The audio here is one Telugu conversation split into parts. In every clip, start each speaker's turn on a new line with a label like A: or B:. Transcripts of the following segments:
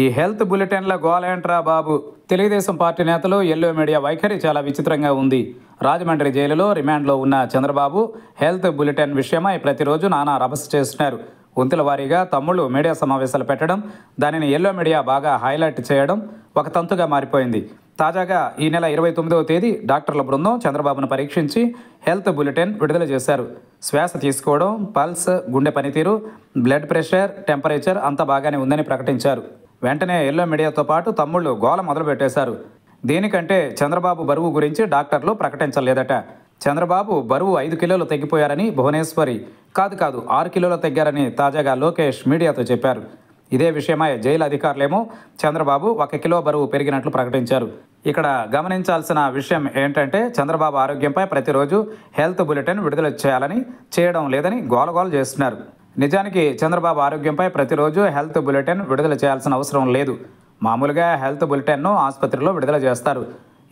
A: ఈ హెల్త్ బులెటిన్ల గోలేంట్రా బాబు తెలుగుదేశం పార్టీ నేతలు ఎల్లో మీడియా వైఖరి చాలా విచిత్రంగా ఉంది రాజమండ్రి జైలులో రిమాండ్లో ఉన్న చంద్రబాబు హెల్త్ బులెటిన్ విషయమై ప్రతిరోజు నానా రభస చేస్తున్నారు వంతుల వారీగా తమ్ముళ్ళు మీడియా సమావేశాలు పెట్టడం దానిని ఎల్లో మీడియా బాగా హైలైట్ చేయడం ఒక తంతుగా మారిపోయింది తాజాగా ఈ నెల ఇరవై తొమ్మిదవ తేదీ డాక్టర్ల బృందం చంద్రబాబును పరీక్షించి హెల్త్ బులెటిన్ విడుదల చేశారు శ్వాస తీసుకోవడం పల్స్ గుండె పనితీరు బ్లడ్ ప్రెషర్ టెంపరేచర్ అంతా బాగానే ఉందని ప్రకటించారు వెంటనే ఎల్లో మీడియాతో పాటు తమ్ముళ్ళు గోల మొదలుపెట్టేశారు దీనికంటే చంద్రబాబు బరువు గురించి డాక్టర్లు ప్రకటించలేదట చంద్రబాబు బరువు ఐదు కిలోలు తగ్గిపోయారని భువనేశ్వరి కాదు కాదు ఆరు కిలోలు తగ్గారని తాజాగా లోకేష్ మీడియాతో చెప్పారు ఇదే విషయమై జైలు అధికారులేమో చంద్రబాబు ఒక కిలో బరువు పెరిగినట్లు ప్రకటించారు ఇక్కడ గమనించాల్సిన విషయం ఏంటంటే చంద్రబాబు ఆరోగ్యంపై ప్రతిరోజు హెల్త్ బులెటిన్ విడుదల చేయాలని చేయడం లేదని గోలగోలు చేస్తున్నారు నిజానికి చంద్రబాబు ఆరోగ్యంపై ప్రతిరోజు హెల్త్ బులెటిన్ విడుదల చేయాల్సిన అవసరం లేదు మామూలుగా హెల్త్ బులెటిన్ను ఆసుపత్రిలో విడుదల చేస్తారు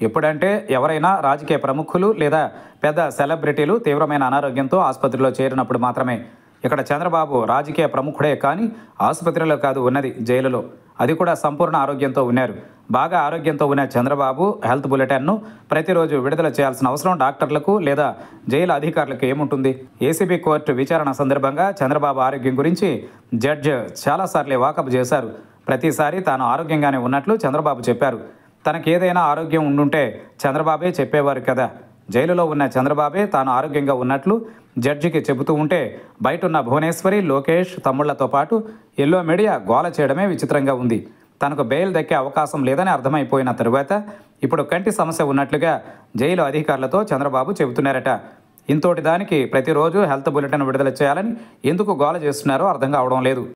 A: ఎప్పుడంటే ఎవరైనా రాజకీయ ప్రముఖులు లేదా పెద్ద సెలబ్రిటీలు తీవ్రమైన అనారోగ్యంతో ఆసుపత్రిలో చేరినప్పుడు మాత్రమే ఇక్కడ చంద్రబాబు రాజకీయ ప్రముఖుడే కానీ ఆసుపత్రిలో కాదు ఉన్నది జైలులో అది కూడా సంపూర్ణ ఆరోగ్యంతో ఉన్నారు బాగా ఆరోగ్యంతో ఉన్న చంద్రబాబు హెల్త్ బులెటిన్ను ప్రతిరోజు విడుదల చేయాల్సిన అవసరం డాక్టర్లకు లేదా జైలు అధికారులకు ఏముంటుంది ఏసీబీ కోర్టు విచారణ సందర్భంగా చంద్రబాబు ఆరోగ్యం గురించి జడ్జ్ చాలాసార్లే వాకప్ చేశారు ప్రతిసారి తాను ఆరోగ్యంగానే ఉన్నట్లు చంద్రబాబు చెప్పారు తనకేదైనా ఆరోగ్యం ఉండుంటే చంద్రబాబే చెప్పేవారు కదా జైలులో ఉన్న చంద్రబాబే తాను ఆరోగ్యంగా ఉన్నట్లు జడ్జికి చెబుతూ ఉంటే బయటున్న భువనేశ్వరి లోకేష్ తమ్ముళ్లతో పాటు ఎల్లో మీడియా గోల చేయడమే విచిత్రంగా ఉంది తనకు బెయిల్ దక్కే అవకాశం లేదని అర్థమైపోయిన తరువాత ఇప్పుడు కంటి సమస్య ఉన్నట్లుగా జైలు అధికారులతో చంద్రబాబు చెబుతున్నారట ఇంతోటి దానికి ప్రతిరోజు హెల్త్ బులెటిన్ విడుదల చేయాలని ఎందుకు గోల చేస్తున్నారో అర్థం కావడం లేదు